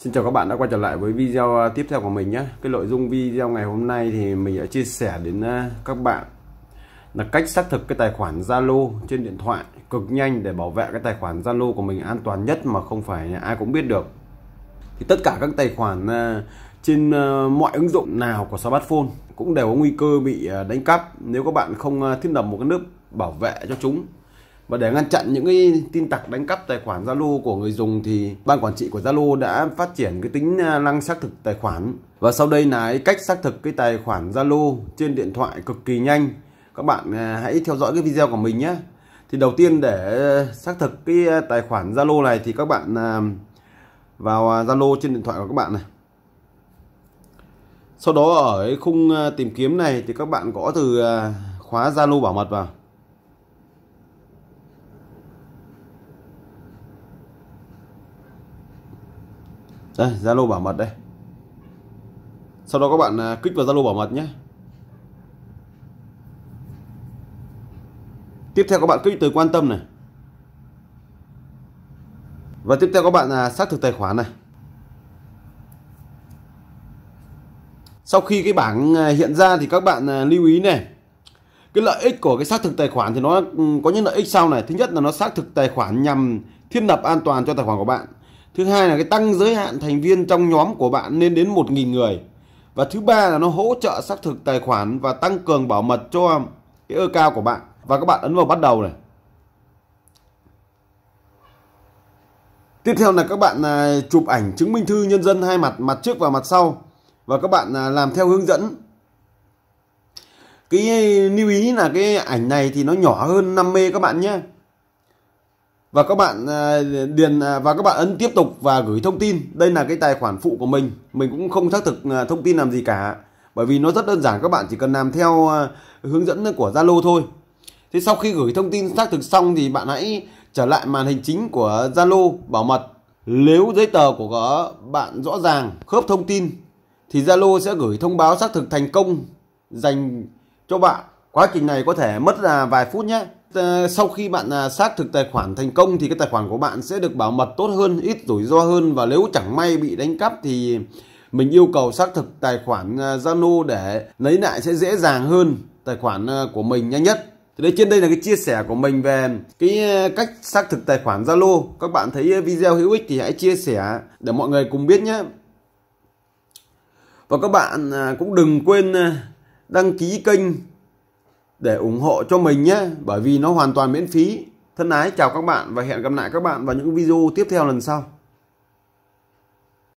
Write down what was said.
Xin chào các bạn đã quay trở lại với video à, tiếp theo của mình nhé Cái nội dung video ngày hôm nay thì mình đã chia sẻ đến à, các bạn là cách xác thực cái tài khoản Zalo trên điện thoại cực nhanh để bảo vệ cái tài khoản Zalo của mình an toàn nhất mà không phải ai cũng biết được thì tất cả các tài khoản à, trên mọi ứng dụng nào của smartphone cũng đều có nguy cơ bị đánh cắp nếu các bạn không thiết lập một cái nước bảo vệ cho chúng và để ngăn chặn những cái tin tặc đánh cắp tài khoản Zalo của người dùng thì ban quản trị của Zalo đã phát triển cái tính à, năng xác thực tài khoản. Và sau đây là cái cách xác thực cái tài khoản Zalo trên điện thoại cực kỳ nhanh. Các bạn à, hãy theo dõi cái video của mình nhé. Thì đầu tiên để à, xác thực cái tài khoản Zalo này thì các bạn vào Zalo trên điện thoại của các bạn này. Sau đó ở khung tìm kiếm này thì các bạn gõ từ khóa Zalo bảo mật vào. đây Zalo bảo mật đây sau đó các bạn à, kích vào Zalo bảo mật nhé tiếp theo các bạn kích từ quan tâm này và tiếp theo các bạn à, xác thực tài khoản này sau khi cái bảng à, hiện ra thì các bạn lưu ý này cái lợi ích của cái xác thực tài khoản thì nó ừ, có những lợi ích sau này thứ nhất là nó xác thực tài khoản nhằm thiết lập an toàn cho tài khoản của bạn Thứ hai là cái tăng giới hạn thành viên trong nhóm của bạn lên đến 1.000 người. Và thứ ba là nó hỗ trợ xác thực tài khoản và tăng cường bảo mật cho cái account của bạn. Và các bạn ấn vào bắt đầu này. Tiếp theo là các bạn à, chụp ảnh chứng minh thư nhân dân hai mặt, mặt trước và mặt sau. Và các bạn à, làm theo hướng dẫn. Cái lưu ý là cái ảnh này thì nó nhỏ hơn 5 mê các bạn nhé và các bạn à, điền à, và các bạn ấn tiếp tục và gửi thông tin đây là cái tài khoản phụ của mình mình cũng không xác thực à, thông tin làm gì cả bởi vì nó rất đơn giản các bạn chỉ cần làm theo hướng dẫn của Zalo thôi thế sau khi gửi thông tin xác thực xong thì bạn hãy trở lại màn hình chính của Zalo bảo mật nếu giấy tờ của bạn rõ ràng khớp thông tin thì Zalo sẽ gửi thông báo xác thực thành công dành cho bạn quá trình này có thể mất là vài phút nhé ờ, sau khi bạn à, xác thực tài khoản thành công thì cái tài khoản của bạn sẽ được bảo mật tốt hơn ít rủi ro hơn và nếu chẳng may bị đánh cắp thì mình yêu cầu xác thực tài khoản à, Zalo để lấy lại sẽ dễ dàng hơn tài khoản à, của mình nhanh nhất thì đây trên đây là cái chia sẻ của mình về cái cách xác thực tài khoản Zalo các bạn thấy video hữu ích thì hãy chia sẻ để mọi người cùng biết nhé và các bạn cũng đừng quên đăng ký kênh để ủng hộ cho mình nhé bởi vì nó hoàn toàn miễn phí. Thân ái chào các bạn và hẹn gặp lại các bạn vào những video tiếp theo lần sau.